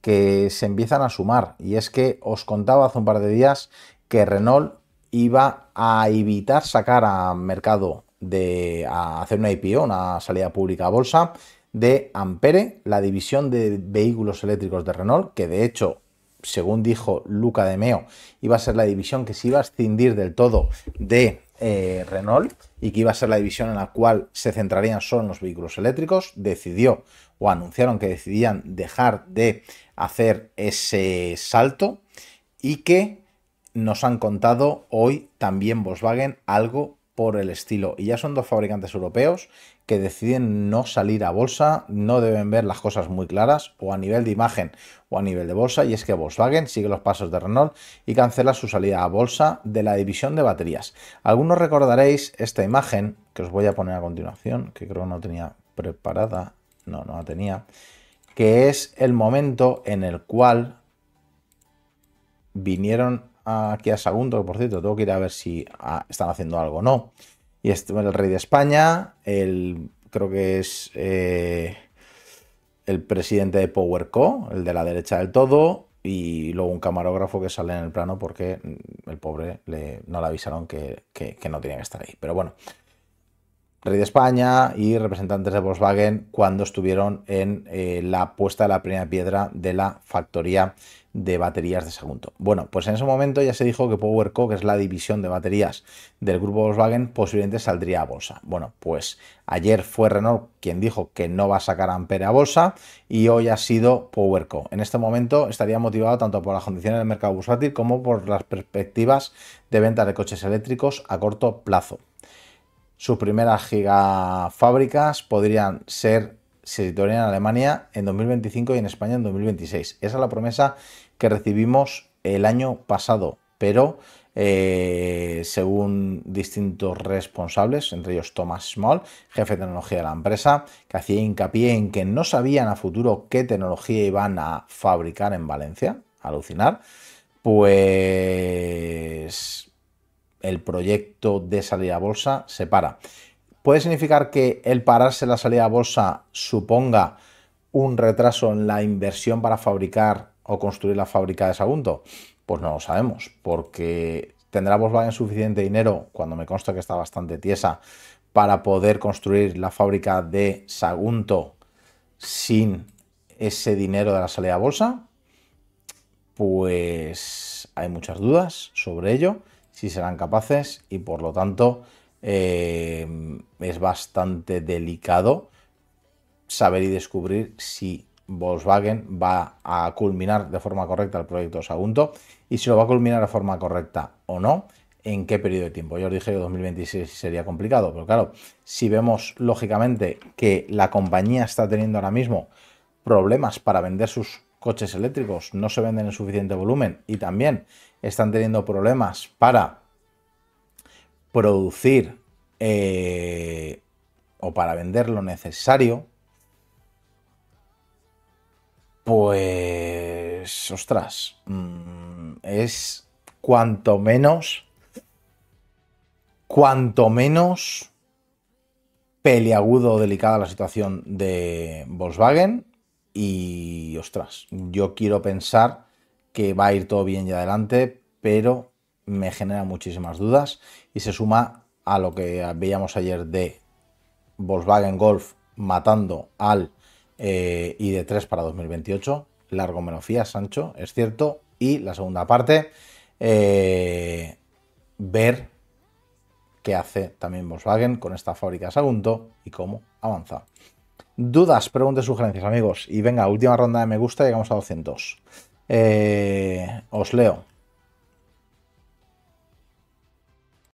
que se empiezan a sumar. Y es que os contaba hace un par de días que Renault iba a evitar sacar a mercado de hacer una IPO, una salida pública a bolsa, de Ampere, la división de vehículos eléctricos de Renault, que de hecho, según dijo Luca de Meo, iba a ser la división que se iba a escindir del todo de eh, Renault y que iba a ser la división en la cual se centrarían solo en los vehículos eléctricos, decidió o anunciaron que decidían dejar de hacer ese salto y que nos han contado hoy también Volkswagen algo por el estilo. Y ya son dos fabricantes europeos que deciden no salir a bolsa, no deben ver las cosas muy claras, o a nivel de imagen o a nivel de bolsa, y es que Volkswagen sigue los pasos de Renault y cancela su salida a bolsa de la división de baterías. Algunos recordaréis esta imagen que os voy a poner a continuación, que creo no tenía preparada, no, no la tenía, que es el momento en el cual vinieron aquí a Sagunto, por cierto, tengo que ir a ver si ah, están haciendo algo o no. Y este, el rey de España, el, creo que es eh, el presidente de PowerCo, el de la derecha del todo, y luego un camarógrafo que sale en el plano porque mm, el pobre no le avisaron que no tenía que estar ahí. Pero bueno, rey de España y representantes de Volkswagen cuando estuvieron en eh, la puesta de la primera piedra de la factoría de baterías de segundo. Bueno, pues en ese momento ya se dijo que PowerCo, que es la división de baterías del grupo Volkswagen, posiblemente saldría a bolsa. Bueno, pues ayer fue Renault quien dijo que no va a sacar Ampere a bolsa y hoy ha sido PowerCo. En este momento estaría motivado tanto por las condiciones del mercado bursátil como por las perspectivas de venta de coches eléctricos a corto plazo. Sus primeras gigafábricas podrían ser, se en Alemania en 2025 y en España en 2026. Esa es la promesa que recibimos el año pasado, pero eh, según distintos responsables, entre ellos Thomas Small, jefe de tecnología de la empresa, que hacía hincapié en que no sabían a futuro qué tecnología iban a fabricar en Valencia, alucinar, pues el proyecto de salida a bolsa se para. ¿Puede significar que el pararse la salida a bolsa suponga un retraso en la inversión para fabricar o construir la fábrica de Sagunto? Pues no lo sabemos, porque tendrá Volkswagen suficiente dinero, cuando me consta que está bastante tiesa, para poder construir la fábrica de Sagunto sin ese dinero de la salida a bolsa? Pues hay muchas dudas sobre ello si serán capaces y por lo tanto eh, es bastante delicado saber y descubrir si Volkswagen va a culminar de forma correcta el proyecto Sagunto y si lo va a culminar de forma correcta o no, en qué periodo de tiempo. Yo os dije que 2026 sería complicado, pero claro, si vemos lógicamente que la compañía está teniendo ahora mismo problemas para vender sus coches eléctricos no se venden en suficiente volumen y también están teniendo problemas para producir eh, o para vender lo necesario, pues, ostras, mm, es cuanto menos, cuanto menos peliagudo, delicada la situación de Volkswagen y ostras, yo quiero pensar que va a ir todo bien y adelante, pero me genera muchísimas dudas y se suma a lo que veíamos ayer de Volkswagen Golf matando al eh, ID3 para 2028. Largo menofía, Sancho, es cierto. Y la segunda parte, eh, ver qué hace también Volkswagen con esta fábrica Sagunto y cómo avanza. Dudas, preguntas, sugerencias, amigos. Y venga, última ronda de me gusta, llegamos a 200. Eh, os leo.